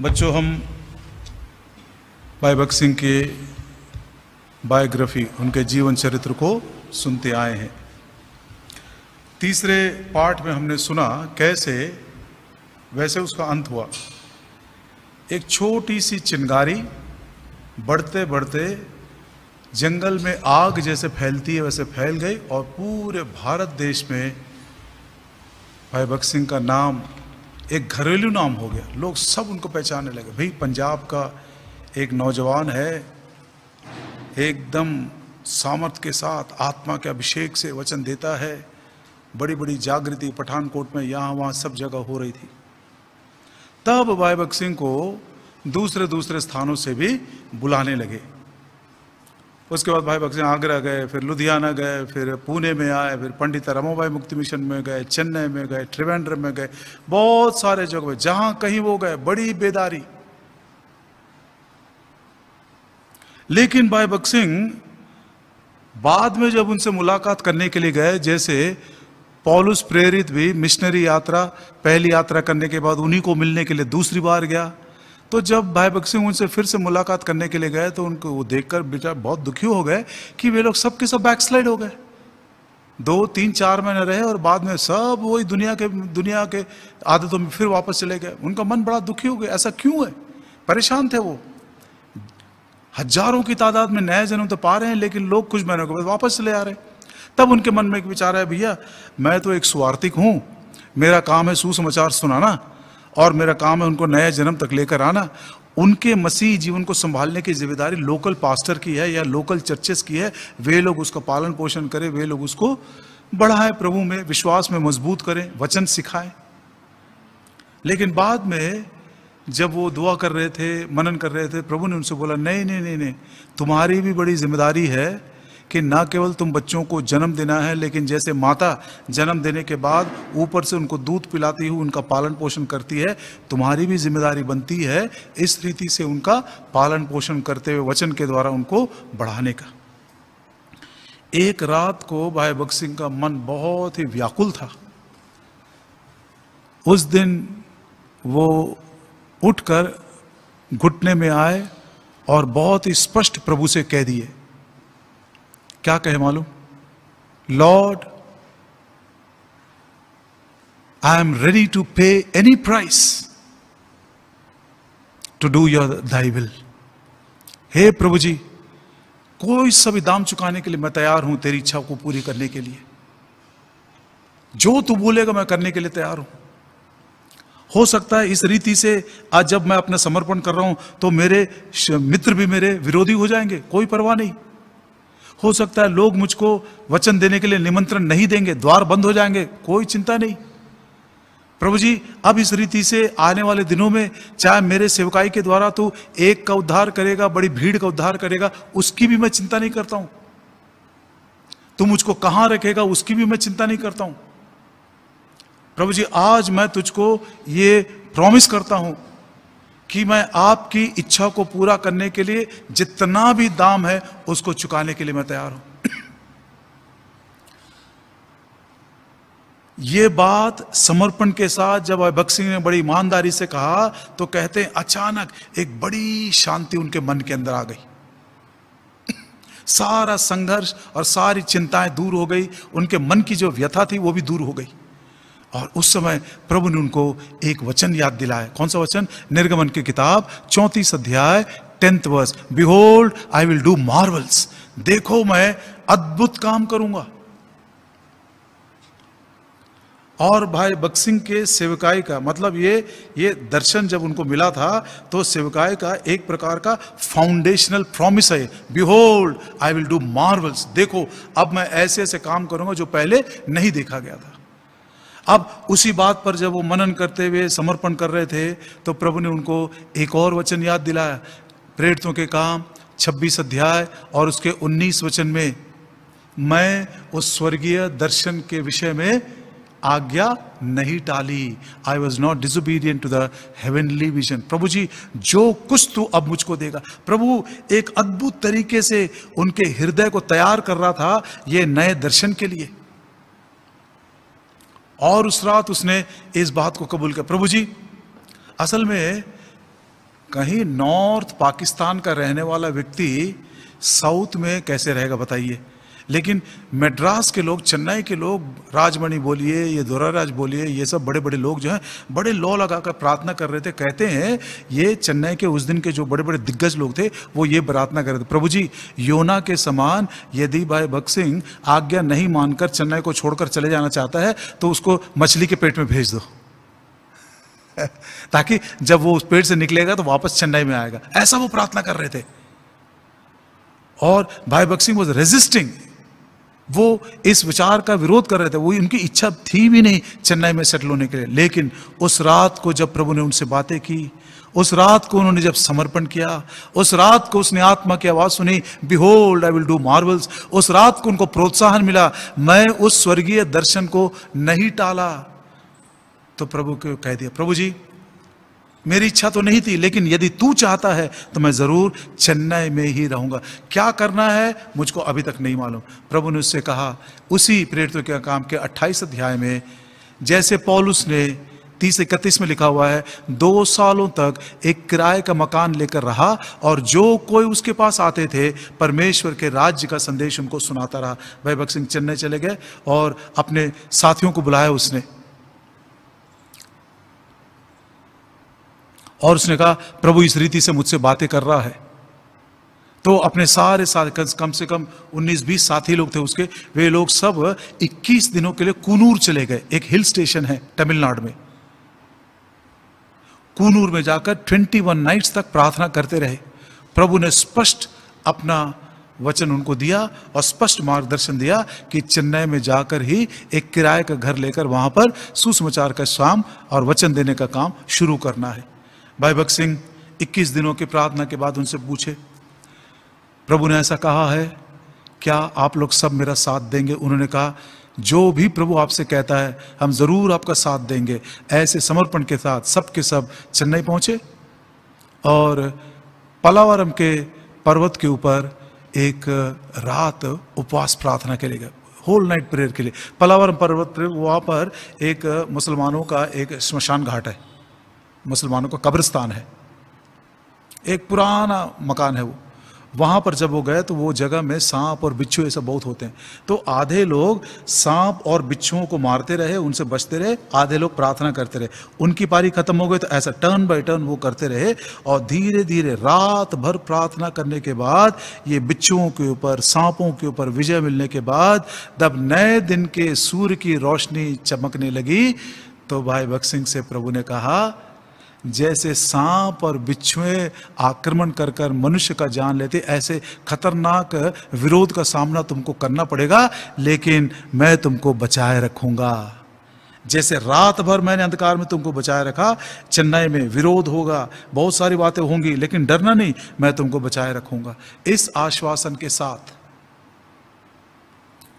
बच्चों हम भाई भक्त सिंह के बायोग्राफी उनके जीवन चरित्र को सुनते आए हैं तीसरे पार्ट में हमने सुना कैसे वैसे उसका अंत हुआ एक छोटी सी चिंगारी बढ़ते बढ़ते जंगल में आग जैसे फैलती है वैसे फैल गई और पूरे भारत देश में भाई भक्त सिंह का नाम एक घरेलू नाम हो गया लोग सब उनको पहचानने लगे भाई पंजाब का एक नौजवान है एकदम सामर्थ के साथ आत्मा के अभिषेक से वचन देता है बड़ी बड़ी जागृति पठानकोट में यहाँ वहाँ सब जगह हो रही थी तब वायबक सिंह को दूसरे दूसरे स्थानों से भी बुलाने लगे उसके बाद भाई भगत आगरा गए फिर लुधियाना गए फिर पुणे में आए फिर पंडित रामाबाई मुक्ति मिशन में गए चेन्नई में गए त्रिवेंद्रम में गए बहुत सारे जगह में जहां कहीं वो गए बड़ी बेदारी लेकिन भाई भगत सिंह बाद में जब उनसे मुलाकात करने के लिए गए जैसे पॉलुस प्रेरित भी मिशनरी यात्रा पहली यात्रा करने के बाद उन्हीं को मिलने के लिए दूसरी बार गया तो जब भाई बक्सी उनसे फिर से मुलाकात करने के लिए गए तो उनको वो देखकर बेचार बहुत दुखी हो गए कि वे लोग सब के सब बैकस्लाइड हो गए दो तीन चार महीने रहे और बाद में सब वही दुनिया के दुनिया के आदतों में फिर वापस चले गए उनका मन बड़ा दुखी हो गया ऐसा क्यों है परेशान थे वो हजारों की तादाद में नए जन्म तो पा रहे हैं लेकिन लोग कुछ महीनों के बाद वापस चले आ रहे तब उनके मन में एक विचार है भैया मैं तो एक स्वार्थिक हूँ मेरा काम है सुसमाचार सुनाना और मेरा काम है उनको नया जन्म तक लेकर आना उनके मसीह जीवन को संभालने की जिम्मेदारी लोकल पास्टर की है या लोकल चर्चेस की है वे लोग उसका पालन पोषण करें वे लोग उसको बढ़ाएं प्रभु में विश्वास में मजबूत करें वचन सिखाएं लेकिन बाद में जब वो दुआ कर रहे थे मनन कर रहे थे प्रभु ने उनसे बोला नहीं नहीं नहीं नहीं तुम्हारी भी बड़ी जिम्मेदारी है कि ना केवल तुम बच्चों को जन्म देना है लेकिन जैसे माता जन्म देने के बाद ऊपर से उनको दूध पिलाती हुई उनका पालन पोषण करती है तुम्हारी भी जिम्मेदारी बनती है इस रीति से उनका पालन पोषण करते हुए वचन के द्वारा उनको बढ़ाने का एक रात को भाई भगत सिंह का मन बहुत ही व्याकुल था उस दिन वो उठकर घुटने में आए और बहुत ही स्पष्ट प्रभु से कह दिए क्या कहे मालूम lord I am ready to pay any price to do your thy will हे प्रभु जी कोई सभी दाम चुकाने के लिए मैं तैयार हूं तेरी इच्छा को पूरी करने के लिए जो तू बोलेगा मैं करने के लिए तैयार हूं हो सकता है इस रीति से आज जब मैं अपना समर्पण कर रहा हूं तो मेरे मित्र भी मेरे विरोधी हो जाएंगे कोई परवाह नहीं हो सकता है लोग मुझको वचन देने के लिए निमंत्रण नहीं देंगे द्वार बंद हो जाएंगे कोई चिंता नहीं प्रभु जी अब इस रीति से आने वाले दिनों में चाहे मेरे सेवकाई के द्वारा तो एक का उद्धार करेगा बड़ी भीड़ का उद्धार करेगा उसकी भी मैं चिंता नहीं करता हूं तू मुझको कहां रखेगा उसकी भी मैं चिंता नहीं करता हूं प्रभु जी आज मैं तुझको ये प्रॉमिस करता हूं कि मैं आपकी इच्छा को पूरा करने के लिए जितना भी दाम है उसको चुकाने के लिए मैं तैयार हूं ये बात समर्पण के साथ जब अभक सिंह ने बड़ी ईमानदारी से कहा तो कहते हैं अचानक एक बड़ी शांति उनके मन के अंदर आ गई सारा संघर्ष और सारी चिंताएं दूर हो गई उनके मन की जो व्यथा थी वो भी दूर हो गई और उस समय प्रभु ने उनको एक वचन याद दिलाया कौन सा वचन निर्गमन की किताब चौंतीस अध्याय tenth verse behold I will do marvels देखो मैं अद्भुत काम करूंगा और भाई बक्सिंग के सेवकाई का मतलब ये ये दर्शन जब उनको मिला था तो सेवकाई का एक प्रकार का फाउंडेशनल प्रॉमिस है behold I will do marvels देखो अब मैं ऐसे ऐसे काम करूंगा जो पहले नहीं देखा गया था अब उसी बात पर जब वो मनन करते हुए समर्पण कर रहे थे तो प्रभु ने उनको एक और वचन याद दिलाया प्रेरितों के काम 26 अध्याय और उसके 19 वचन में मैं उस स्वर्गीय दर्शन के विषय में आज्ञा नहीं टाली I was not disobedient to the heavenly vision प्रभु जी जो कुछ तू अब मुझको देगा प्रभु एक अद्भुत तरीके से उनके हृदय को तैयार कर रहा था ये नए दर्शन के लिए और उस रात उसने इस बात को कबूल किया प्रभु जी असल में कहीं नॉर्थ पाकिस्तान का रहने वाला व्यक्ति साउथ में कैसे रहेगा बताइए लेकिन मेड्रास के लोग चेन्नई के लोग राजमणि बोलिए ये राज बोलिए ये सब बड़े बड़े लोग जो हैं बड़े लॉ कर प्रार्थना कर रहे थे कहते हैं ये चेन्नई के उस दिन के जो बड़े बड़े दिग्गज लोग थे वो ये प्रार्थना कर रहे थे प्रभु जी योना के समान यदि भाई भक्त सिंह आज्ञा नहीं मानकर चेन्नई को छोड़कर चले जाना चाहता है तो उसको मछली के पेट में भेज दो ताकि जब वो उस पेट से निकलेगा तो वापस चेन्नई में आएगा ऐसा वो प्रार्थना कर रहे थे और भाई बक्सिंग सिंह वॉज रेजिस्टिंग वो इस विचार का विरोध कर रहे थे वो उनकी इच्छा थी भी नहीं चेन्नई में सेटल होने के लिए लेकिन उस रात को जब प्रभु ने उनसे बातें की उस रात को उन्होंने जब समर्पण किया उस रात को उसने आत्मा की आवाज़ सुनी behold I will do marvels उस रात को उनको प्रोत्साहन मिला मैं उस स्वर्गीय दर्शन को नहीं टाला तो प्रभु को कह दिया प्रभु जी मेरी इच्छा तो नहीं थी लेकिन यदि तू चाहता है तो मैं ज़रूर चेन्नई में ही रहूँगा क्या करना है मुझको अभी तक नहीं मालूम प्रभु ने उससे कहा उसी प्रेरित के काम के अट्ठाईस अध्याय में जैसे पॉलुस ने तीस इकतीस में लिखा हुआ है दो सालों तक एक किराए का मकान लेकर रहा और जो कोई उसके पास आते थे परमेश्वर के राज्य का संदेश उनको सुनाता रहा भक्त सिंह चेन्नई चले गए और अपने साथियों को बुलाया उसने और उसने कहा प्रभु इस रीति से मुझसे बातें कर रहा है तो अपने सारे साथ कम से कम 19-20 साथी लोग थे उसके वे लोग सब 21 दिनों के लिए कुनूर चले गए एक हिल स्टेशन है तमिलनाडु में कुनूर में जाकर 21 नाइट्स तक प्रार्थना करते रहे प्रभु ने स्पष्ट अपना वचन उनको दिया और स्पष्ट मार्गदर्शन दिया कि चेन्नई में जाकर ही एक किराए का घर लेकर वहां पर सुसमाचार का शाम और वचन देने का काम शुरू करना है भाई भक्त सिंह इक्कीस दिनों की प्रार्थना के बाद उनसे पूछे प्रभु ने ऐसा कहा है क्या आप लोग सब मेरा साथ देंगे उन्होंने कहा जो भी प्रभु आपसे कहता है हम जरूर आपका साथ देंगे ऐसे समर्पण के साथ सब के सब चेन्नई पहुंचे और पलावरम के पर्वत के ऊपर एक रात उपवास प्रार्थना के लिए गए होल नाइट प्रेयर के लिए पलावरम पर्वत वहाँ पर एक मुसलमानों का एक श्मशान घाट है मुसलमानों का कब्रिस्तान है एक पुराना मकान है वो वहाँ पर जब वो गए तो वो जगह में सांप और बिच्छू ऐसा बहुत होते हैं तो आधे लोग सांप और बिच्छुओं को मारते रहे उनसे बचते रहे आधे लोग प्रार्थना करते रहे उनकी पारी खत्म हो गई तो ऐसा टर्न बाय टर्न वो करते रहे और धीरे धीरे रात भर प्रार्थना करने के बाद ये बिच्छुओं के ऊपर सांपों के ऊपर विजय मिलने के बाद जब नए दिन के सूर्य की रोशनी चमकने लगी तो भाई भक्त सिंह से प्रभु ने कहा जैसे सांप और बिच्छुए आक्रमण कर कर मनुष्य का जान लेते ऐसे खतरनाक विरोध का सामना तुमको करना पड़ेगा लेकिन मैं तुमको बचाए रखूंगा जैसे रात भर मैंने अंधकार में तुमको बचाए रखा चेन्नई में विरोध होगा बहुत सारी बातें होंगी लेकिन डरना नहीं मैं तुमको बचाए रखूंगा इस आश्वासन के साथ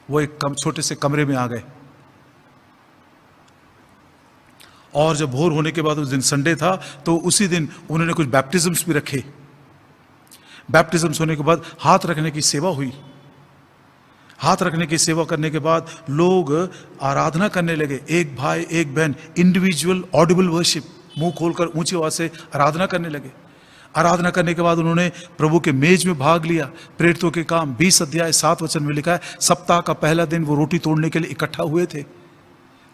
वो एक कम छोटे से कमरे में आ गए और जब भोर होने के बाद उस दिन संडे था तो उसी दिन उन्होंने कुछ बैप्टिजम्स भी रखे बैप्टिजम्स होने के बाद हाथ रखने की सेवा हुई हाथ रखने की सेवा करने के बाद लोग आराधना करने लगे एक भाई एक बहन इंडिविजुअल ऑडिबल वर्शिप मुंह खोलकर ऊंची आवाज से आराधना करने लगे आराधना करने के बाद उन्होंने प्रभु के मेज में भाग लिया प्रेरितों के काम बीस अध्याय सात वचन में लिखा है सप्ताह का पहला दिन वो रोटी तोड़ने के लिए इकट्ठा हुए थे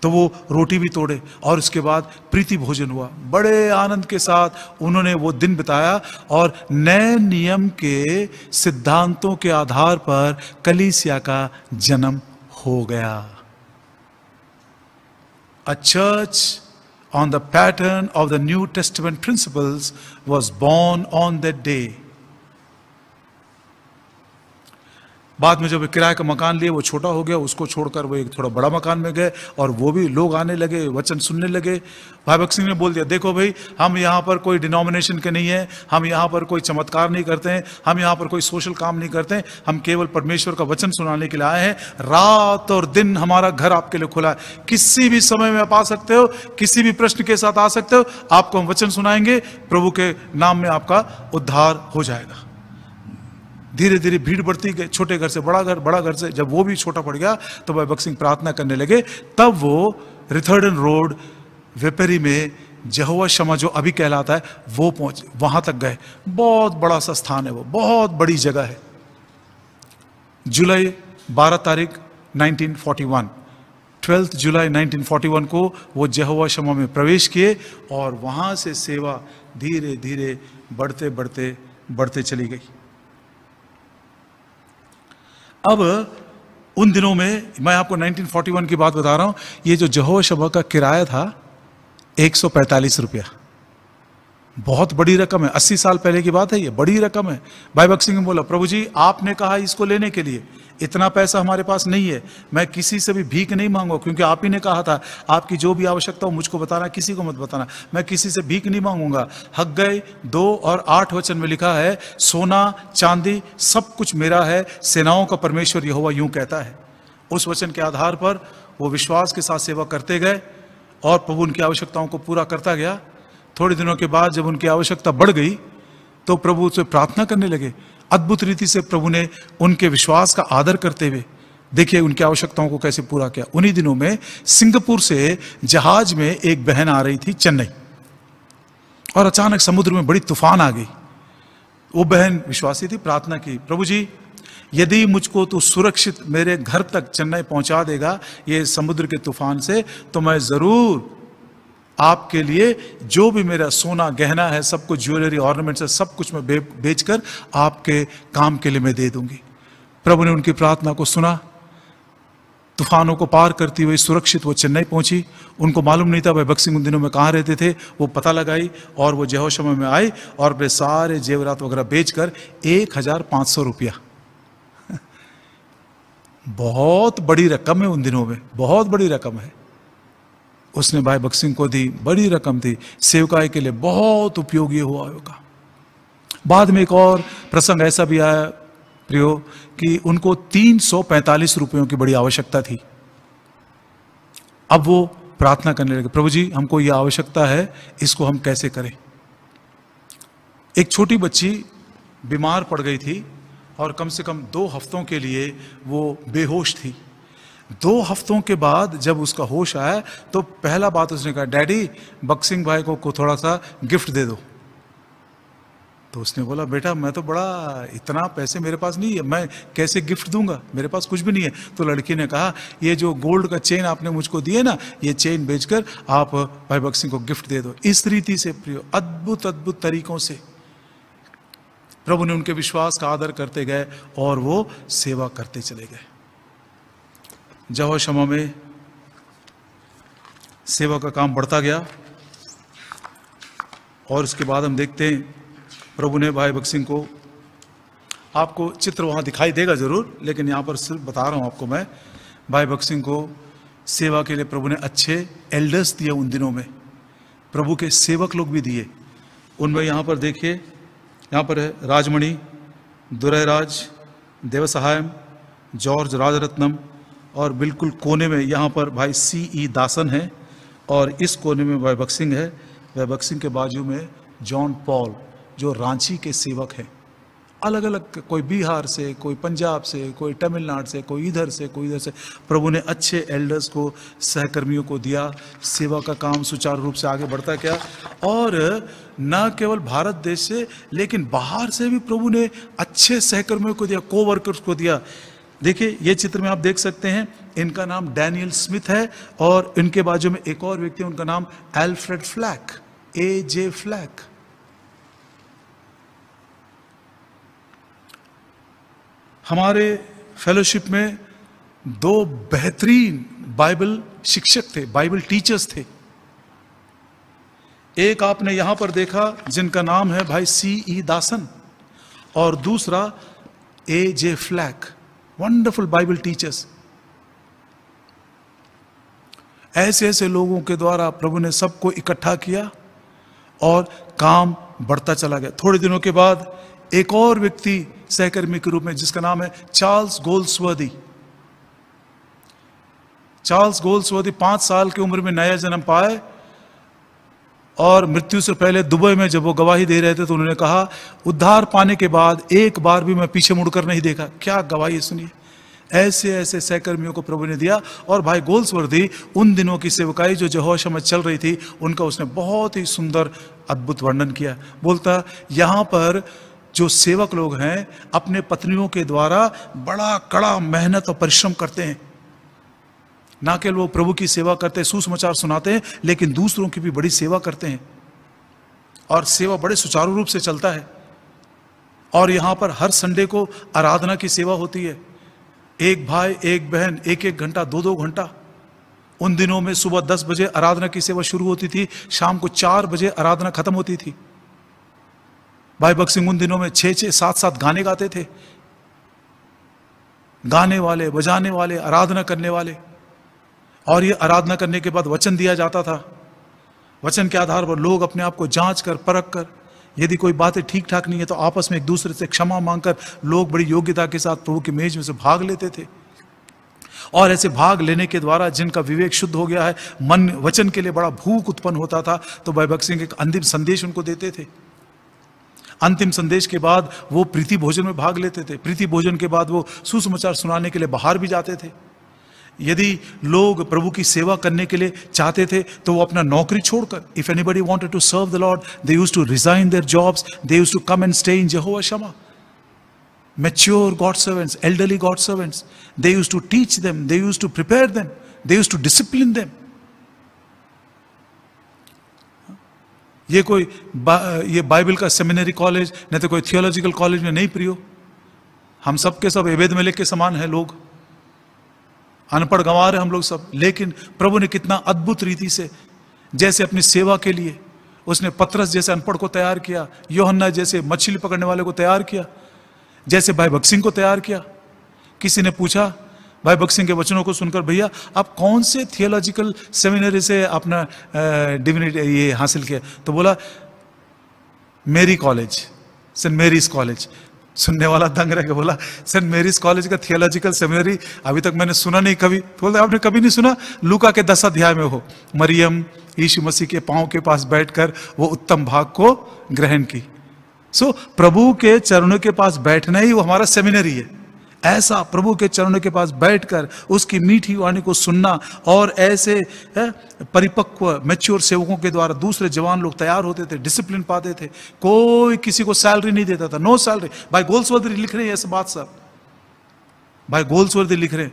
तो वो रोटी भी तोड़े और उसके बाद प्रीति भोजन हुआ बड़े आनंद के साथ उन्होंने वो दिन बिताया और नए नियम के सिद्धांतों के आधार पर कलीसिया का जन्म हो गया a church on the pattern of the New Testament principles was born on that day बाद में जब किराए का मकान लिए वो छोटा हो गया उसको छोड़कर वो एक थोड़ा बड़ा मकान में गए और वो भी लोग आने लगे वचन सुनने लगे भाई भक्त सिंह ने बोल दिया देखो भाई हम यहाँ पर कोई डिनोमिनेशन के नहीं है हम यहाँ पर कोई चमत्कार नहीं करते हैं हम यहाँ पर कोई सोशल काम नहीं करते हैं हम केवल परमेश्वर का वचन सुनाने के लिए आए हैं रात और दिन हमारा घर आपके लिए खुला है किसी भी समय में आप आ सकते हो किसी भी प्रश्न के साथ आ सकते हो आपको हम वचन सुनाएंगे प्रभु के नाम में आपका उद्धार हो जाएगा धीरे धीरे भीड़ बढ़ती गई छोटे घर से बड़ा घर बड़ा घर से जब वो भी छोटा पड़ गया तो भाई भक्त सिंह प्रार्थना करने लगे तब वो रिथर्डन रोड वेपरी में जहुआ शमा जो अभी कहलाता है वो पहुंच वहां तक गए बहुत बड़ा सा स्थान है वो बहुत बड़ी जगह है जुलाई 12 तारीख 1941 ट्वेल्थ जुलाई 1941 को वो जहुआ शमा में प्रवेश किए और वहाँ से सेवा धीरे धीरे बढ़ते बढ़ते बढ़ते चली गई अब उन दिनों में मैं आपको 1941 की बात बता रहा हूँ ये जो जहो शबह का किराया था एक रुपया बहुत बड़ी रकम है अस्सी साल पहले की बात है ये बड़ी रकम है भाई भक्त सिंह ने बोला प्रभु जी आपने कहा इसको लेने के लिए इतना पैसा हमारे पास नहीं है मैं किसी से भी भीख नहीं मांगूंगा क्योंकि आप ही ने कहा था आपकी जो भी आवश्यकता हो मुझको बताना किसी को मत बताना मैं किसी से भीख नहीं मांगूंगा हक गए दो और आठ वचन में लिखा है सोना चांदी सब कुछ मेरा है सेनाओं का परमेश्वर हुआ यूं कहता है उस वचन के आधार पर वो विश्वास के साथ सेवा करते गए और प्रभु उनकी आवश्यकताओं को पूरा करता गया थोड़े दिनों के बाद जब उनकी आवश्यकता बढ़ गई तो प्रभु से प्रार्थना करने लगे अद्भुत रीति से प्रभु ने उनके विश्वास का आदर करते हुए देखिए उनकी आवश्यकताओं को कैसे पूरा किया उन्हीं दिनों में सिंगापुर से जहाज में एक बहन आ रही थी चेन्नई और अचानक समुद्र में बड़ी तूफान आ गई वो बहन विश्वासी थी प्रार्थना की प्रभु जी यदि मुझको तू सुरक्षित मेरे घर तक चेन्नई पहुंचा देगा ये समुद्र के तूफान से तो मैं जरूर आपके लिए जो भी मेरा सोना गहना है सब कुछ ज्वेलरी ऑर्नामेंट्स है सब कुछ मैं बे, बेच कर आपके काम के लिए मैं दे दूंगी प्रभु ने उनकी प्रार्थना को सुना तूफानों को पार करती हुई सुरक्षित वो चेन्नई पहुंची उनको मालूम नहीं था भाई बक्सिंग उन दिनों में कहाँ रहते थे वो पता लगाई और वो जहोशमा में आए और अपने सारे जेवरात वगैरह बेच कर एक हज़ार पाँच सौ रुपया बहुत बड़ी रकम है उन दिनों में बहुत बड़ी रकम है उसने भाई बक्सिंग को दी बड़ी रकम थी सेवकाय के लिए बहुत उपयोगी हुआ होगा बाद में एक और प्रसंग ऐसा भी आया प्रियो कि उनको 345 रुपयों की बड़ी आवश्यकता थी अब वो प्रार्थना करने लगे प्रभु जी हमको यह आवश्यकता है इसको हम कैसे करें एक छोटी बच्ची बीमार पड़ गई थी और कम से कम दो हफ्तों के लिए वो बेहोश थी दो हफ्तों के बाद जब उसका होश आया तो पहला बात उसने कहा डैडी बक्सिंग भाई को, को थोड़ा सा गिफ्ट दे दो तो उसने बोला बेटा मैं तो बड़ा इतना पैसे मेरे पास नहीं है मैं कैसे गिफ्ट दूंगा मेरे पास कुछ भी नहीं है तो लड़की ने कहा ये जो गोल्ड का चेन आपने मुझको दिए ना ये चेन बेचकर आप भाई भगत सिंह को गिफ्ट दे दो इस रीति से प्रियो अद्भुत अद्भुत तरीकों से प्रभु ने उनके विश्वास का आदर करते गए और वो सेवा करते चले गए जवा क्षमा में सेवा का काम बढ़ता गया और उसके बाद हम देखते हैं प्रभु ने भाई भक्त सिंह को आपको चित्र वहाँ दिखाई देगा ज़रूर लेकिन यहाँ पर सिर्फ बता रहा हूँ आपको मैं भाई भक्त सिंह को सेवा के लिए प्रभु ने अच्छे एल्डर्स दिए उन दिनों में प्रभु के सेवक लोग भी दिए उनमें यहाँ पर देखिए यहाँ पर है राजमणि दुरैराज देवसहायम जॉर्ज राजरत्नम और बिल्कुल कोने में यहाँ पर भाई सी ई दासन है और इस कोने में वैभक सिंह है वैभक सिंह के बाजू में जॉन पॉल जो रांची के सेवक हैं अलग अलग कोई बिहार से कोई पंजाब से कोई तमिलनाडु से कोई इधर से कोई इधर से प्रभु ने अच्छे एल्डर्स को सहकर्मियों को दिया सेवा का काम सुचारू रूप से आगे बढ़ता गया और न केवल भारत देश से लेकिन बाहर से भी प्रभु ने अच्छे सहकर्मियों को दिया कोवर्कर्स को दिया देखिए ये चित्र में आप देख सकते हैं इनका नाम डैनियल स्मिथ है और इनके बाजू में एक और व्यक्ति उनका नाम एल्फ्रेड फ्लैक ए जे फ्लैक हमारे फेलोशिप में दो बेहतरीन बाइबल शिक्षक थे बाइबल टीचर्स थे एक आपने यहां पर देखा जिनका नाम है भाई सी ई दासन और दूसरा A J Flack wonderful Bible teachers ऐसे ऐसे लोगों के द्वारा प्रभु ने सबको इकट्ठा किया और काम बढ़ता चला गया थोड़े दिनों के बाद एक और व्यक्ति सहकर्मी के रूप में जिसका नाम है चार्ल्स गोल्सवर्दी चार्ल्स गोल्सवर्दी पांच साल की उम्र में नया जन्म पाए और मृत्यु से पहले दुबई में जब वो गवाही दे रहे थे तो उन्होंने कहा उद्धार पाने के बाद एक बार भी मैं पीछे मुड़कर नहीं देखा क्या गवाही सुनिए ऐसे ऐसे सहकर्मियों को प्रभु ने दिया और भाई गोल्सवर्दी उन दिनों की सेवकाई जो जहोश में चल रही थी उनका उसने बहुत ही सुंदर अद्भुत वर्णन किया बोलता यहाँ पर जो सेवक लोग हैं अपने पत्नियों के द्वारा बड़ा कड़ा मेहनत और परिश्रम करते हैं ना केवल वो प्रभु की सेवा करते हैं सुसमाचार सुनाते हैं लेकिन दूसरों की भी बड़ी सेवा करते हैं और सेवा बड़े सुचारू रूप से चलता है और यहाँ पर हर संडे को आराधना की सेवा होती है एक भाई एक बहन एक एक घंटा दो दो घंटा उन दिनों में सुबह दस बजे आराधना की सेवा शुरू होती थी शाम को चार बजे आराधना खत्म होती थी भाई भक्त सिंह उन दिनों में छः छः सात सात गाने गाते थे गाने वाले बजाने वाले आराधना करने वाले और ये आराधना करने के बाद वचन दिया जाता था वचन के आधार पर लोग अपने आप को जांच कर परख कर यदि कोई बातें ठीक ठाक नहीं है तो आपस में एक दूसरे से क्षमा मांगकर लोग बड़ी योग्यता के साथ प्रभु की मेज में से भाग लेते थे और ऐसे भाग लेने के द्वारा जिनका विवेक शुद्ध हो गया है मन वचन के लिए बड़ा भूख उत्पन्न होता था तो वैभक सिंह एक अंतिम संदेश उनको देते थे अंतिम संदेश के बाद वो प्रीति भोजन में भाग लेते थे प्रीति भोजन के बाद वो सुसमाचार सुनाने के लिए बाहर भी जाते थे यदि लोग प्रभु की सेवा करने के लिए चाहते थे तो वो अपना नौकरी छोड़कर if anybody wanted to serve the Lord they use to resign their jobs they use to come and stay in Jehovah Shammah mature God servants elderly God servants they use to teach them they use to prepare them they use to discipline them ये कोई बा, ये Bible का seminary college नहीं तो कोई theological college में नहीं प्रियो हम सब के सब अवेद मेले के समान है लोग अनपढ़ गंवार रहे हम लोग सब लेकिन प्रभु ने कितना अद्भुत रीति से जैसे अपनी सेवा के लिए उसने पत्रस जैसे अनपढ़ को तैयार किया योहन्ना जैसे मछली पकड़ने वाले को तैयार किया जैसे भाई भक्सिंग को तैयार किया किसी ने पूछा भाई भक्त सिंह के वचनों को सुनकर भैया आप कौन से थियोलॉजिकल सेमिनरी से अपना डिविनिटी ये हासिल किया तो बोला मेरी कॉलेज सेंट मेरीज कॉलेज सुनने वाला दंग रह के बोला सेंट मेरीज कॉलेज का थियोलॉजिकल सेमिनरी अभी तक मैंने सुना नहीं कभी बोलते आपने कभी नहीं सुना लूका के दस अध्याय में हो मरियम यीशु मसीह के पाँव के पास बैठकर वो उत्तम भाग को ग्रहण की सो so, प्रभु के चरणों के पास बैठना ही वो हमारा सेमिनरी है ऐसा प्रभु के चरणों के पास बैठकर उसकी मीठी वाणी को सुनना और ऐसे परिपक्व मैच्योर सेवकों के द्वारा दूसरे जवान लोग तैयार होते थे डिसिप्लिन पाते थे कोई किसी को सैलरी नहीं देता था नो सैलरी भाई गोल्सवर्दी लिख रहे हैं ऐसे बात सब भाई गोल्सवर्दी लिख रहे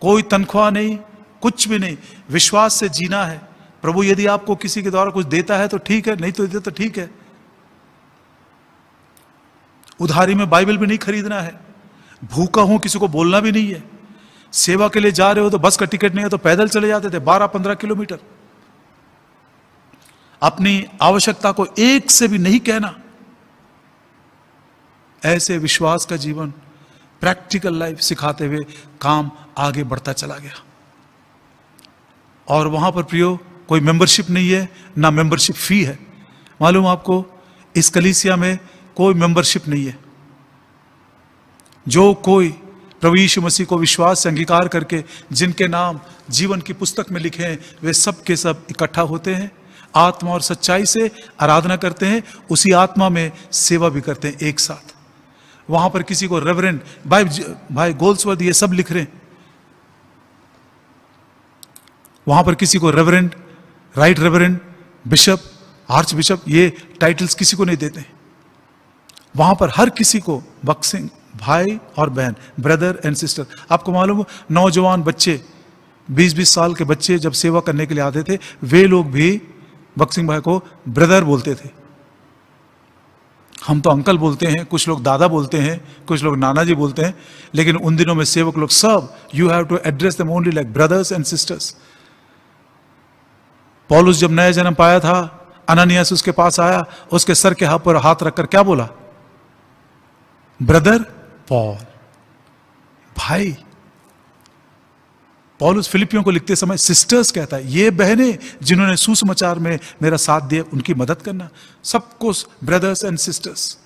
कोई तनख्वाह नहीं कुछ भी नहीं विश्वास से जीना है प्रभु यदि आपको किसी के द्वारा कुछ देता है तो ठीक है नहीं तो देता तो ठीक है उधारी में बाइबल भी नहीं खरीदना है भूखा हूं किसी को बोलना भी नहीं है सेवा के लिए जा रहे हो तो बस का टिकट नहीं है तो पैदल चले जाते थे बारह पंद्रह किलोमीटर अपनी आवश्यकता को एक से भी नहीं कहना ऐसे विश्वास का जीवन प्रैक्टिकल लाइफ सिखाते हुए काम आगे बढ़ता चला गया और वहां पर प्रियो कोई मेंबरशिप नहीं है ना मेंबरशिप फी है मालूम आपको इस कलीसिया में कोई मेंबरशिप नहीं है जो कोई प्रभु यीशु मसीह को विश्वास से अंगीकार करके जिनके नाम जीवन की पुस्तक में लिखे हैं वे सब के सब इकट्ठा होते हैं आत्मा और सच्चाई से आराधना करते हैं उसी आत्मा में सेवा भी करते हैं एक साथ वहां पर किसी को रेवरेंड भाई भाई गोल्सवर्द ये सब लिख रहे हैं वहां पर किसी को reverend right reverend bishop archbishop ये टाइटल्स किसी को नहीं देते वहां पर हर किसी को बक्सिंग भाई और बहन ब्रदर एंड सिस्टर आपको मालूम हो नौजवान बच्चे 20-20 साल के बच्चे जब सेवा करने के लिए आते थे वे लोग भी बक्सिंग भाई को ब्रदर बोलते थे हम तो अंकल बोलते हैं कुछ लोग दादा बोलते हैं कुछ लोग नाना जी बोलते हैं लेकिन उन दिनों में सेवक लोग सब you have to address them only like brothers and sisters पॉलुस जब नया जन्म पाया था अनानियास उसके पास आया उसके सर के हाथ पर हाथ रखकर क्या बोला ब्रदर पॉल भाई उस फिलिपियों को लिखते समय सिस्टर्स कहता है ये बहनें जिन्होंने सुसमाचार में मेरा साथ दिया उनकी मदद करना सबको brothers and sisters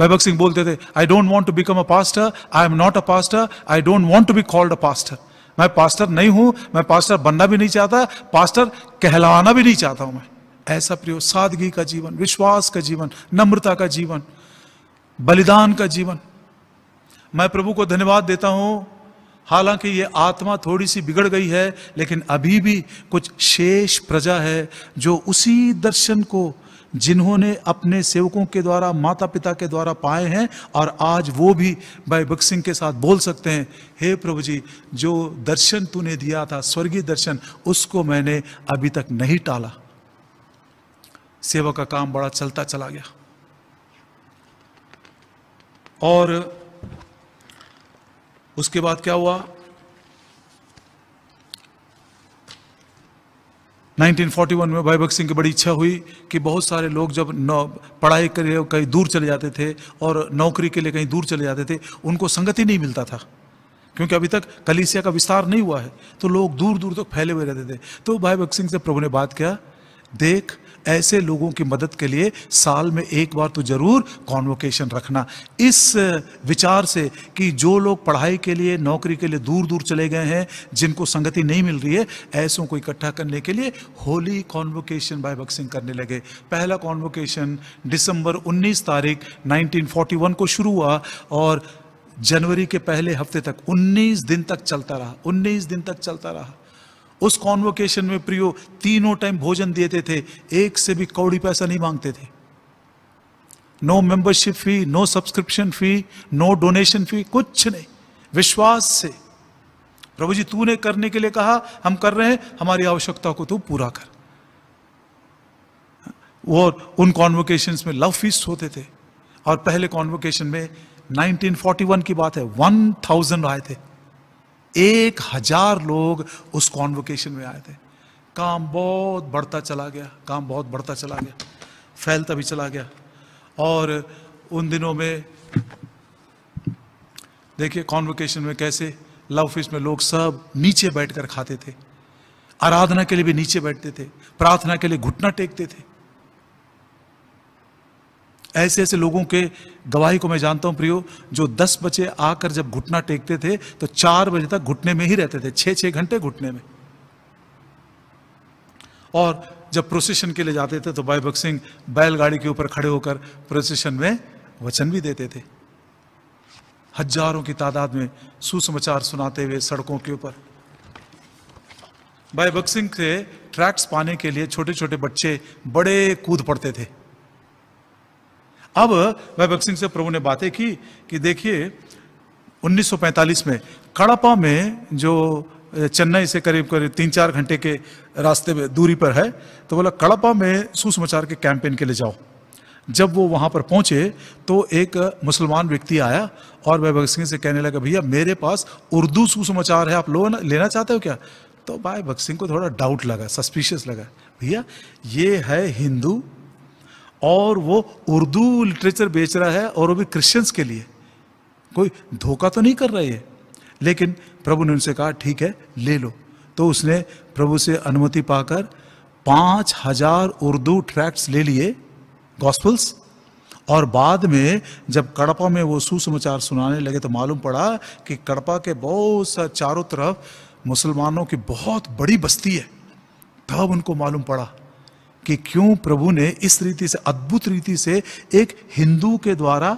Vaibhav Singh बोलते थे I don't want to become a pastor I am not a pastor I don't want to be called a pastor मैं पास्टर नहीं हूं मैं पास्टर बनना भी नहीं चाहता पास्टर कहलाना भी नहीं चाहता हूं मैं ऐसा प्रियो सादगी का जीवन विश्वास का जीवन नम्रता का जीवन बलिदान का जीवन मैं प्रभु को धन्यवाद देता हूं हालांकि ये आत्मा थोड़ी सी बिगड़ गई है लेकिन अभी भी कुछ शेष प्रजा है जो उसी दर्शन को जिन्होंने अपने सेवकों के द्वारा माता पिता के द्वारा पाए हैं और आज वो भी भाई भक्त सिंह के साथ बोल सकते हैं हे प्रभु जी जो दर्शन तूने दिया था स्वर्गीय दर्शन उसको मैंने अभी तक नहीं टाला सेवा का काम बड़ा चलता चला गया और उसके बाद क्या हुआ 1941 में भाई भक्त सिंह की बड़ी इच्छा हुई कि बहुत सारे लोग जब पढ़ाई के लिए कहीं दूर चले जाते थे और नौकरी के लिए कहीं दूर चले जाते थे उनको संगति नहीं मिलता था क्योंकि अभी तक कलीसिया का विस्तार नहीं हुआ है तो लोग दूर दूर तक तो फैले हुए रहते थे तो भाई भक्त सिंह से प्रभु ने बात किया देख ऐसे लोगों की मदद के लिए साल में एक बार तो ज़रूर कॉन्वोकेशन रखना इस विचार से कि जो लोग पढ़ाई के लिए नौकरी के लिए दूर दूर चले गए हैं जिनको संगति नहीं मिल रही है ऐसों को इकट्ठा करने के लिए होली कॉन्वोकेशन बाय बक्सिंग करने लगे पहला कॉन्वोकेशन दिसंबर 19 तारीख 1941 को शुरू हुआ और जनवरी के पहले हफ्ते तक 19 दिन तक चलता रहा 19 दिन तक चलता रहा उस कॉन्वोकेशन में प्रियो तीनों टाइम भोजन देते थे एक से भी कौड़ी पैसा नहीं मांगते थे no membership fee no subscription fee no donation fee कुछ नहीं विश्वास से प्रभु जी तूने करने के लिए कहा हम कर रहे हैं हमारी आवश्यकता को तू पूरा कर और उन कॉन्वोकेशन में लव फीस होते थे और पहले कॉन्वोकेशन में 1941 की बात है 1000 आए थे एक हजार लोग उस कॉन्वोकेशन में आए थे काम बहुत बढ़ता चला गया काम बहुत बढ़ता चला गया फैलता भी चला गया और उन दिनों में देखिए कॉन्वोकेशन में कैसे लव फिश में लोग सब नीचे बैठकर खाते थे आराधना के लिए भी नीचे बैठते थे प्रार्थना के लिए घुटना टेकते थे ऐसे ऐसे लोगों के गवाही को मैं जानता हूं प्रियो जो दस बजे आकर जब घुटना टेकते थे तो चार बजे तक घुटने में ही रहते थे 6-6 घंटे घुटने में और जब प्रोसेशन के लिए जाते थे तो भाई बक्सिंग बैलगाड़ी के ऊपर खड़े होकर प्रोसेशन में वचन भी देते थे हजारों की तादाद में सुसमाचार सुनाते हुए सड़कों के ऊपर भाई बक्सिंग से ट्रैक्स पाने के लिए छोटे छोटे बच्चे बड़े कूद पड़ते थे अब वैभव सिंह से प्रभु ने बातें की कि देखिए 1945 में कड़पा में जो चेन्नई से करीब करीब तीन चार घंटे के रास्ते में दूरी पर है तो बोला कड़पा में सुसमाचार के कैंपेन के लिए जाओ जब वो वहाँ पर पहुँचे तो एक मुसलमान व्यक्ति आया और वैभव सिंह से कहने लगा भैया मेरे पास उर्दू सुसमाचार है आप लोग लेना चाहते हो क्या तो भाई भगत सिंह को थोड़ा डाउट लगा सस्पिशियस लगा भैया ये है हिंदू और वो उर्दू लिटरेचर बेच रहा है और वो भी क्रिश्चियंस के लिए कोई धोखा तो नहीं कर रहा है लेकिन प्रभु ने उनसे कहा ठीक है ले लो तो उसने प्रभु से अनुमति पाकर पाँच हजार उर्दू ट्रैक्ट्स ले लिए गॉस्पल्स और बाद में जब कड़पा में वो सुसमाचार सुनाने लगे तो मालूम पड़ा कि कड़पा के बहुत सा चारों तरफ मुसलमानों की बहुत बड़ी बस्ती है तब उनको मालूम पड़ा कि क्यों प्रभु ने इस रीति से अद्भुत रीति से एक हिंदू के द्वारा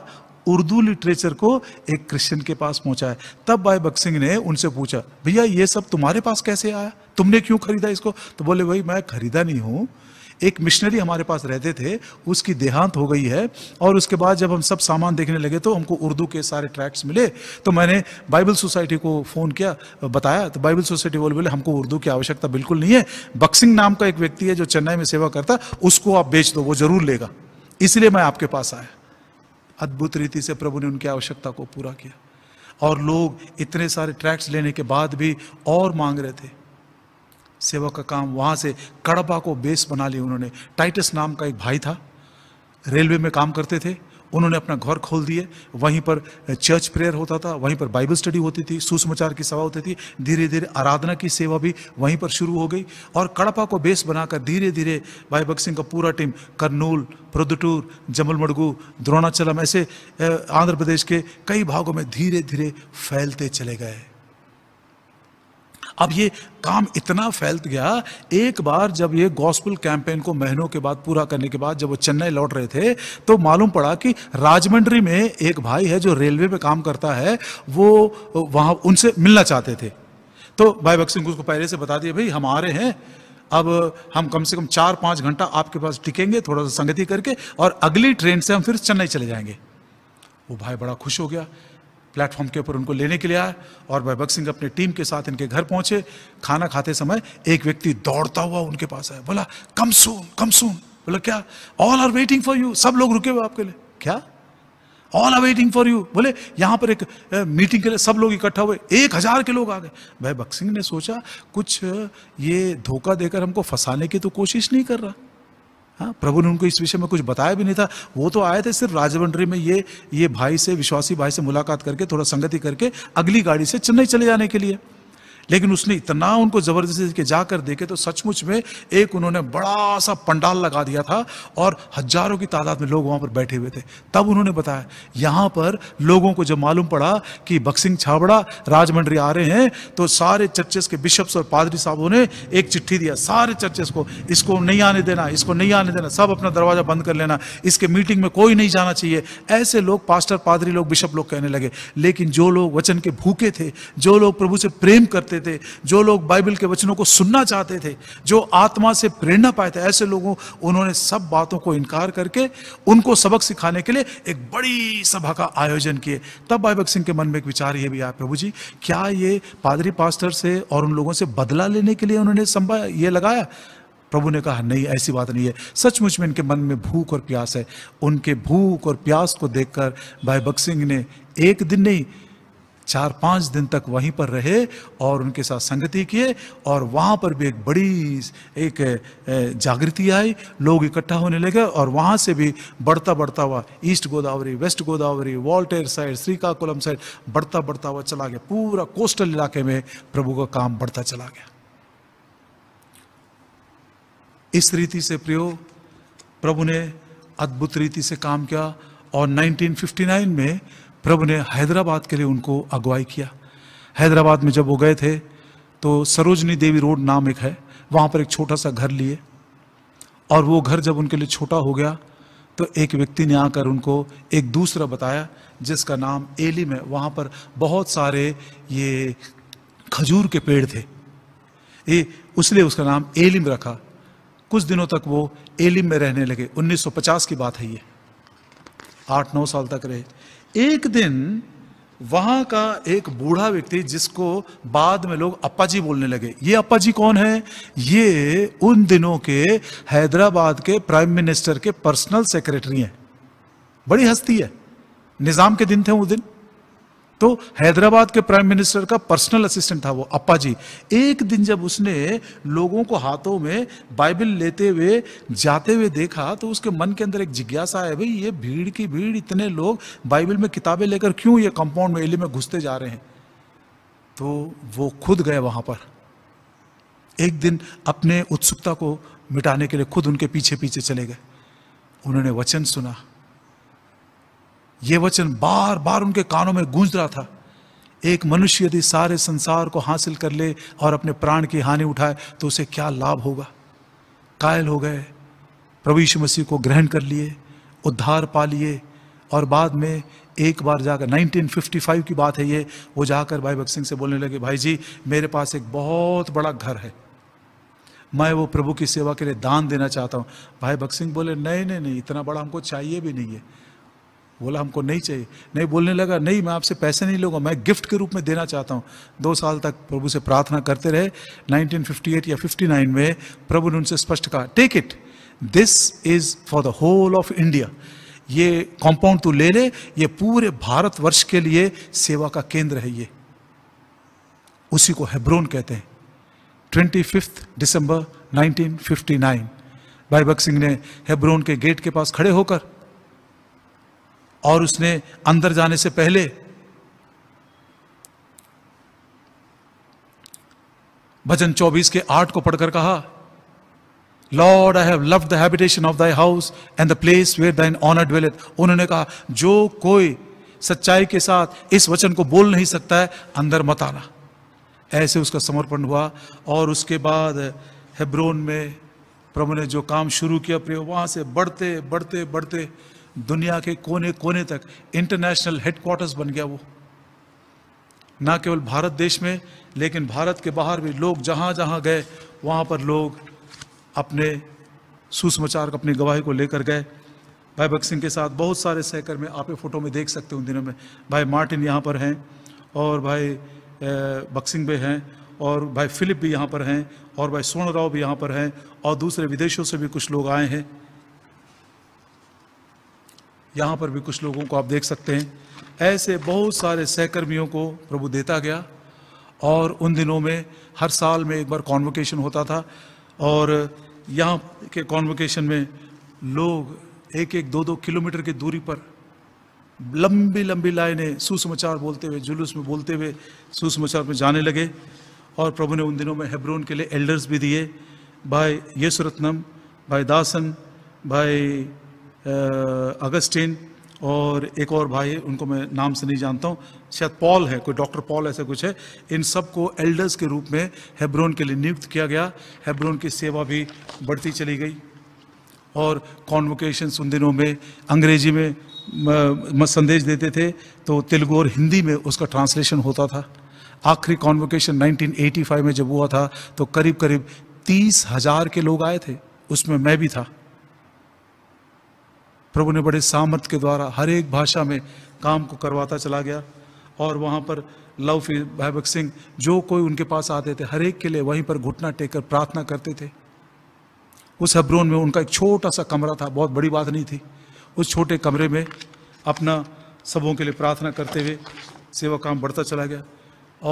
उर्दू लिटरेचर को एक क्रिश्चियन के पास पहुंचाया तब भाई बक्सिंग ने उनसे पूछा भैया ये सब तुम्हारे पास कैसे आया तुमने क्यों खरीदा इसको तो बोले भाई मैं खरीदा नहीं हूं एक मिशनरी हमारे पास रहते थे उसकी देहांत हो गई है और उसके बाद जब हम सब सामान देखने लगे तो हमको उर्दू के सारे ट्रैक्ट्स मिले तो मैंने बाइबल सोसाइटी को फ़ोन किया बताया तो बाइबल सोसाइटी बोले बोले हमको उर्दू की आवश्यकता बिल्कुल नहीं है बक्सिंग नाम का एक व्यक्ति है जो चेन्नई में सेवा करता उसको आप बेच दो वो जरूर लेगा इसलिए मैं आपके पास आया अद्भुत रीति से प्रभु ने उनकी आवश्यकता को पूरा किया और लोग इतने सारे ट्रैक्ट्स लेने के बाद भी और मांग रहे थे सेवा का काम वहाँ से कड़पा को बेस बना लिया उन्होंने टाइटस नाम का एक भाई था रेलवे में काम करते थे उन्होंने अपना घर खोल दिए वहीं पर चर्च प्रेयर होता था वहीं पर बाइबल स्टडी होती थी सुसमाचार की सभा होती थी धीरे धीरे आराधना की सेवा भी वहीं पर शुरू हो गई और कड़पा को बेस बनाकर धीरे धीरे भाई भगत सिंह का पूरा टीम करनूल प्रदूर जमल मड़गू द्रोणाचलम ऐसे आंध्र प्रदेश के कई भागों में धीरे धीरे फैलते चले गए अब ये काम इतना फैल गया एक बार जब ये गॉस्पल कैंपेन को महीनों के बाद पूरा करने के बाद जब वो चेन्नई लौट रहे थे तो मालूम पड़ा कि राजमंड्री में एक भाई है जो रेलवे में काम करता है वो वहाँ उनसे मिलना चाहते थे तो भाई भक्त सिंह उसको पहले से बता दिया भाई हम आ रहे हैं अब हम कम से कम चार पाँच घंटा आपके पास टिकेंगे थोड़ा सा संगति करके और अगली ट्रेन से हम फिर चेन्नई चले जाएंगे वो भाई बड़ा खुश हो गया प्लेटफॉर्म के ऊपर उनको लेने के लिए आया और भयभक्त सिंह अपने टीम के साथ इनके घर पहुंचे खाना खाते समय एक व्यक्ति दौड़ता हुआ उनके पास आया बोला कम सून कम सून बोला क्या all are waiting for you सब लोग रुके हुए आपके लिए क्या all are waiting for you बोले यहां पर एक मीटिंग के लिए सब लोग इकट्ठा हुए एक हजार के लोग आ गए भयभक्त सिंह ने सोचा कुछ ये धोखा देकर हमको फंसाने की तो कोशिश नहीं कर रहा हाँ प्रभु ने उनको इस विषय में कुछ बताया भी नहीं था वो तो आए थे सिर्फ राजमंडरी में ये ये भाई से विश्वासी भाई से मुलाकात करके थोड़ा संगति करके अगली गाड़ी से चेन्नई चले जाने के लिए लेकिन उसने इतना उनको ज़बरदस्ती के जाकर देखे तो सचमुच में एक उन्होंने बड़ा सा पंडाल लगा दिया था और हजारों की तादाद में लोग वहां पर बैठे हुए थे तब उन्होंने बताया यहां पर लोगों को जब मालूम पड़ा कि बक्सिंग छाबड़ा राजमंडरी आ रहे हैं तो सारे चर्चेस के बिशप्स और पादरी साहबों ने एक चिट्ठी दिया सारे चर्चेस को इसको नहीं आने देना इसको नहीं आने देना सब अपना दरवाज़ा बंद कर लेना इसके मीटिंग में कोई नहीं जाना चाहिए ऐसे लोग पास्टर पादरी लोग बिशप लोग कहने लगे लेकिन जो लोग वचन के भूखे थे जो लोग प्रभु से प्रेम करते थे जो लोग बाइबल के वचनों को सुनना चाहते थे जो आत्मा से प्रेरणा पाए थे ऐसे लोगों उन्होंने सब बातों को इनकार करके उनको सबक सिखाने के लिए एक बड़ी सभा का आयोजन किए तब बाइबक सिंह के मन में एक विचार ये भी आया प्रभु जी क्या ये पादरी पास्टर से और उन लोगों से बदला लेने के लिए उन्होंने संभा ये लगाया प्रभु ने कहा नहीं ऐसी बात नहीं है सचमुच में इनके मन में भूख और प्यास है उनके भूख और प्यास को देखकर भाई बक्सिंग ने एक दिन नहीं चार पांच दिन तक वहीं पर रहे और उनके साथ संगति किए और वहां पर भी एक बड़ी एक जागृति आई लोग इकट्ठा होने लगे और वहां से भी बढ़ता बढ़ता हुआ east Godavari west Godavari Waltair side Srikakulam side बढ़ता बढ़ता हुआ चला गया पूरा कोस्टल इलाके में प्रभु का काम बढ़ता चला गया इस रीति से प्रियो प्रभु ने अद्भुत रीति से काम किया और 1959 में प्रभु ने हैदराबाद के लिए उनको अगुवाई किया हैदराबाद में जब वो गए थे तो सरोजनी देवी रोड नाम एक है वहाँ पर एक छोटा सा घर लिए और वो घर जब उनके लिए छोटा हो गया तो एक व्यक्ति ने आकर उनको एक दूसरा बताया जिसका नाम एली में वहाँ पर बहुत सारे ये खजूर के पेड़ थे ये उसलिए उसका नाम एलिम रखा कुछ दिनों तक वो एलिम में रहने लगे 1950 की बात है ये आठ नौ साल तक रहे एक दिन वहां का एक बूढ़ा व्यक्ति जिसको बाद में लोग अप्पा जी बोलने लगे ये अप्पा जी कौन है ये उन दिनों के हैदराबाद के प्राइम मिनिस्टर के पर्सनल सेक्रेटरी हैं बड़ी हस्ती है निजाम के दिन थे उस दिन तो हैदराबाद के प्राइम मिनिस्टर का पर्सनल असिस्टेंट था वो अप्पा जी एक दिन जब उसने लोगों को हाथों में बाइबल लेते हुए जाते हुए देखा तो उसके मन के अंदर एक जिज्ञासा है भाई ये भीड़ की भीड़ इतने लोग बाइबल में किताबें लेकर क्यों ये कंपाउंड में में घुसते जा रहे हैं तो वो खुद गए वहां पर एक दिन अपने उत्सुकता को मिटाने के लिए खुद उनके पीछे पीछे चले गए उन्होंने वचन सुना ये वचन बार बार उनके कानों में गूंज रहा था एक मनुष्य यदि सारे संसार को हासिल कर ले और अपने प्राण की हानि उठाए तो उसे क्या लाभ होगा कायल हो गए प्रभु यीशु मसीह को ग्रहण कर लिए उद्धार पा लिए और बाद में एक बार जाकर 1955 की बात है ये वो जाकर भाई भक्त सिंह से बोलने लगे भाई जी मेरे पास एक बहुत बड़ा घर है मैं वो प्रभु की सेवा के लिए दान देना चाहता हूँ भाई भक्त सिंह बोले नहीं नहीं नहीं इतना बड़ा हमको चाहिए भी नहीं है बोला हमको नहीं चाहिए नहीं बोलने लगा नहीं मैं आपसे पैसे नहीं लूँगा मैं गिफ्ट के रूप में देना चाहता हूँ दो साल तक प्रभु से प्रार्थना करते रहे 1958 या 59 में प्रभु ने उनसे स्पष्ट कहा take it this is for the whole of India ये कॉम्पाउंड तू ले ले ये पूरे भारतवर्ष के लिए सेवा का केंद्र है ये उसी को हेब्रोन कहते हैं ट्वेंटी फिफ्थ दिसंबर फिफ्टी भाई भक्त सिंह ने हेब्रोन के गेट के पास खड़े होकर और उसने अंदर जाने से पहले भजन 24 के आठ को पढ़कर कहा Lord I have love the habitation of thy house and the place where thine honour dwelleth उन्होंने कहा जो कोई सच्चाई के साथ इस वचन को बोल नहीं सकता है अंदर मत आना ऐसे उसका समर्पण हुआ और उसके बाद हेब्रोन में प्रभु ने जो काम शुरू किया प्रियो वहाँ से बढ़ते बढ़ते बढ़ते दुनिया के कोने कोने तक इंटरनेशनल हेडक्वार्टर्स बन गया वो ना केवल भारत देश में लेकिन भारत के बाहर भी लोग जहाँ जहाँ गए वहाँ पर लोग अपने सुसमाचार अपनी गवाही को लेकर गए भाई भगत सिंह के साथ बहुत सारे सहकर्मी आप फोटो में देख सकते हो उन दिनों में भाई मार्टिन यहाँ पर हैं और भाई बक्सिंग सिंह भी हैं और भाई फिलिप भी यहाँ पर हैं और भाई स्वर्ण राव भी यहाँ पर हैं और दूसरे विदेशों से भी कुछ लोग आए हैं यहाँ पर भी कुछ लोगों को आप देख सकते हैं ऐसे बहुत सारे सहकर्मियों को प्रभु देता गया और उन दिनों में हर साल में एक बार कॉन्वोकेशन होता था और यहाँ के कॉन्वोकेशन में लोग एक एक दो दो किलोमीटर की दूरी पर लंबी लंबी लाइनें सुसमाचार बोलते हुए जुलूस में बोलते हुए सुसमाचार में जाने लगे और प्रभु ने उन दिनों में हेब्रोन के लिए एल्डर्स भी दिए भाई यशरत्नम भाई दासन भाई अगस्टिन और एक और भाई उनको मैं नाम से नहीं जानता हूँ शायद पॉल है कोई डॉक्टर पॉल ऐसा कुछ है इन सबको एल्डर्स के रूप में हेब्रोन के लिए नियुक्त किया गया हेब्रोन की सेवा भी बढ़ती चली गई और कॉन्वोकेशन उन दिनों में अंग्रेजी में संदेश देते थे तो तेलुगु और हिंदी में उसका ट्रांसलेशन होता था आखिरी कॉन्वोकेशन 1985 में जब हुआ था तो करीब करीब तीस हज़ार के लोग आए थे उसमें मैं भी था प्रभु ने बड़े सामर्थ्य के द्वारा हर एक भाषा में काम को करवाता चला गया और वहाँ पर लव भैभक सिंह जो कोई उनके पास आते थे हर एक के लिए वहीं पर घुटना टेक कर प्रार्थना करते थे उस हब्रोन में उनका एक छोटा सा कमरा था बहुत बड़ी बात नहीं थी उस छोटे कमरे में अपना सबों के लिए प्रार्थना करते हुए सेवा काम बढ़ता चला गया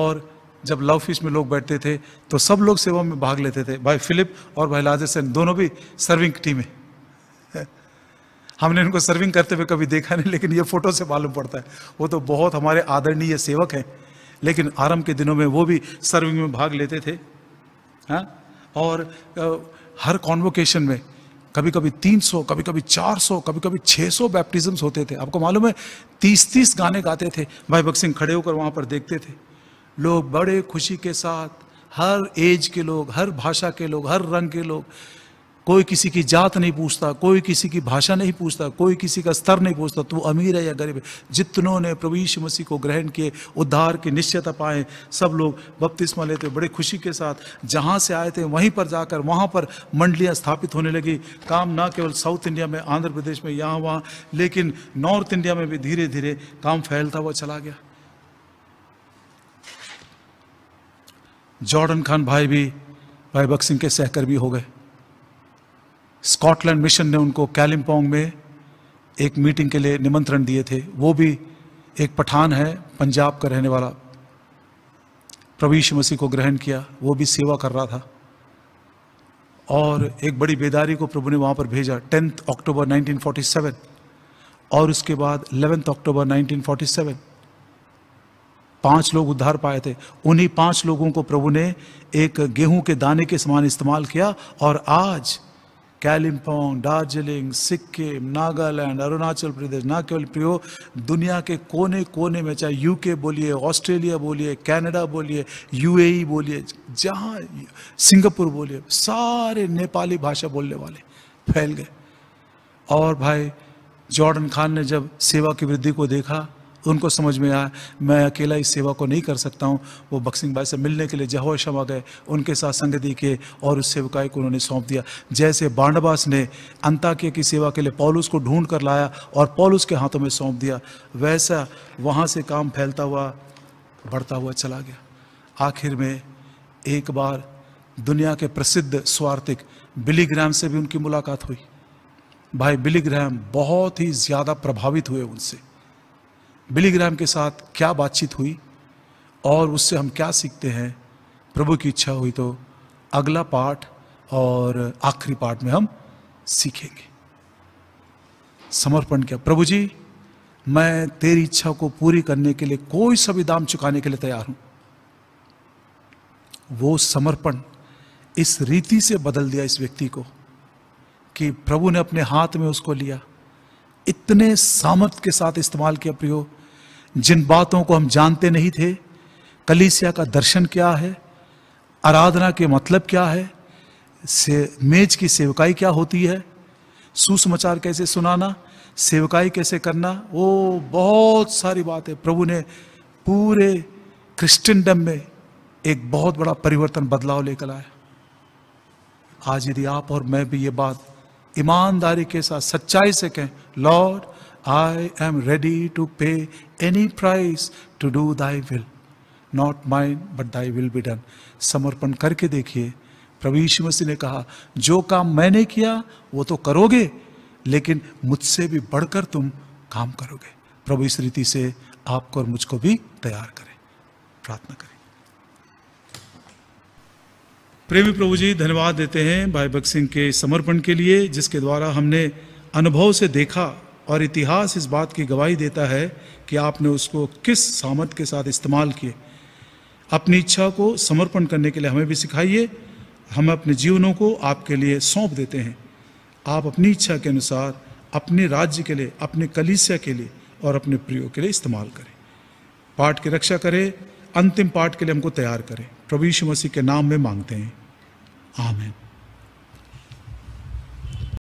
और जब लव फिश में लोग बैठते थे तो सब लोग सेवा में भाग लेते थे भाई फिलिप और भाई लाजेसन दोनों भी सर्विंग टीम है हमने उनको सर्विंग करते हुए कभी देखा नहीं लेकिन ये फोटो से मालूम पड़ता है वो तो बहुत हमारे आदरणीय सेवक हैं लेकिन आरंभ के दिनों में वो भी सर्विंग में भाग लेते थे हा? और हर कॉन्वोकेशन में कभी कभी 300 कभी कभी 400 कभी कभी 600 बैप्टिजम्स होते थे आपको मालूम है तीस तीस गाने गाते थे भाई भक्त सिंह खड़े होकर वहाँ पर देखते थे लोग बड़े खुशी के साथ हर एज के लोग हर भाषा के लोग हर रंग के लोग कोई किसी की जात नहीं पूछता कोई किसी की भाषा नहीं पूछता कोई किसी का स्तर नहीं पूछता तू अमीर है या गरीब है जितनों ने प्रभु यीशु मसीह को ग्रहण किए उद्धार की निश्चयता पाए सब लोग बपतिस्मा लेते बड़े खुशी के साथ जहाँ से आए थे वहीं पर जाकर वहाँ पर मंडलियाँ स्थापित होने लगी काम ना केवल साउथ इंडिया में आंध्र प्रदेश में यहाँ वहाँ लेकिन नॉर्थ इंडिया में भी धीरे धीरे काम फैलता हुआ चला गया जॉर्डन खान भाई भी भाई बक्सिंग के सहकर्मी हो गए स्कॉटलैंड मिशन ने उनको कैलिम्पोंग में एक मीटिंग के लिए निमंत्रण दिए थे वो भी एक पठान है पंजाब का रहने वाला प्रवीष मसीह को ग्रहण किया वो भी सेवा कर रहा था और एक बड़ी बेदारी को प्रभु ने वहाँ पर भेजा टेंथ अक्टूबर 1947 और उसके बाद एलेवेंथ अक्टूबर 1947 पांच लोग उद्धार पाए थे उन्हीं पांच लोगों को प्रभु ने एक गेहूं के दाने के समान इस्तेमाल किया और आज कैलिम्पोंग दार्जिलिंग सिक्किम नागालैंड अरुणाचल प्रदेश ना केवल प्रियो दुनिया के कोने कोने में चाहे यूके बोलिए ऑस्ट्रेलिया बोलिए कनाडा बोलिए यूएई e बोलिए जहाँ सिंगापुर बोलिए सारे नेपाली भाषा बोलने वाले फैल गए और भाई जॉर्डन खान ने जब सेवा की वृद्धि को देखा उनको समझ में आया मैं अकेला इस सेवा को नहीं कर सकता हूँ वो बक्सिंग भाई से मिलने के लिए जहो शमा गए उनके साथ संगति के और उस सेवकाई को उन्होंने सौंप दिया जैसे बाणबास ने अंताकिया की सेवा के लिए पॉलुस को ढूंढ कर लाया और पॉलुस के हाथों में सौंप दिया वैसा वहाँ से काम फैलता हुआ बढ़ता हुआ चला गया आखिर में एक बार दुनिया के प्रसिद्ध स्वार्थिक बिली ग्राम से भी उनकी मुलाकात हुई भाई बिली ग्राम बहुत ही ज़्यादा प्रभावित हुए उनसे बिली ग्राम के साथ क्या बातचीत हुई और उससे हम क्या सीखते हैं प्रभु की इच्छा हुई तो अगला पाठ और आखिरी पाठ में हम सीखेंगे समर्पण किया प्रभु जी मैं तेरी इच्छा को पूरी करने के लिए कोई सभी दाम चुकाने के लिए तैयार हूं वो समर्पण इस रीति से बदल दिया इस व्यक्ति को कि प्रभु ने अपने हाथ में उसको लिया इतने सामर्थ्य के साथ इस्तेमाल किया प्रयोग जिन बातों को हम जानते नहीं थे कलीसिया का दर्शन क्या है आराधना के मतलब क्या है से मेज की सेवकाई क्या होती है सुसमाचार कैसे सुनाना सेवकाई कैसे करना वो बहुत सारी बातें प्रभु ने पूरे क्रिश्चियनडम में एक बहुत बड़ा परिवर्तन बदलाव लेकर आया आज यदि आप और मैं भी ये बात ईमानदारी के साथ सच्चाई से कहें Lord I am ready to pay any price to do thy will. Not mine, but thy will be done. समर्पण करके देखिए प्रभु यीशु मसीह ने कहा जो काम मैंने किया वो तो करोगे लेकिन मुझसे भी बढ़कर तुम काम करोगे प्रभु इस रीति से आपको और मुझको भी तैयार करें प्रार्थना करें प्रेमी प्रभु जी धन्यवाद देते हैं भाई भक्त सिंह के समर्पण के लिए जिसके द्वारा हमने अनुभव से देखा और इतिहास इस बात की गवाही देता है कि आपने उसको किस सामर्थ के साथ इस्तेमाल किए अपनी इच्छा को समर्पण करने के लिए हमें भी सिखाइए हम अपने जीवनों को आपके लिए सौंप देते हैं आप अपनी इच्छा के अनुसार अपने राज्य के लिए अपने कलिसिया के लिए और अपने प्रियो के लिए इस्तेमाल करें पाठ की रक्षा करें अंतिम पाठ के लिए हमको तैयार करें प्रभु यीशु मसीह के नाम में मांगते हैं आमेन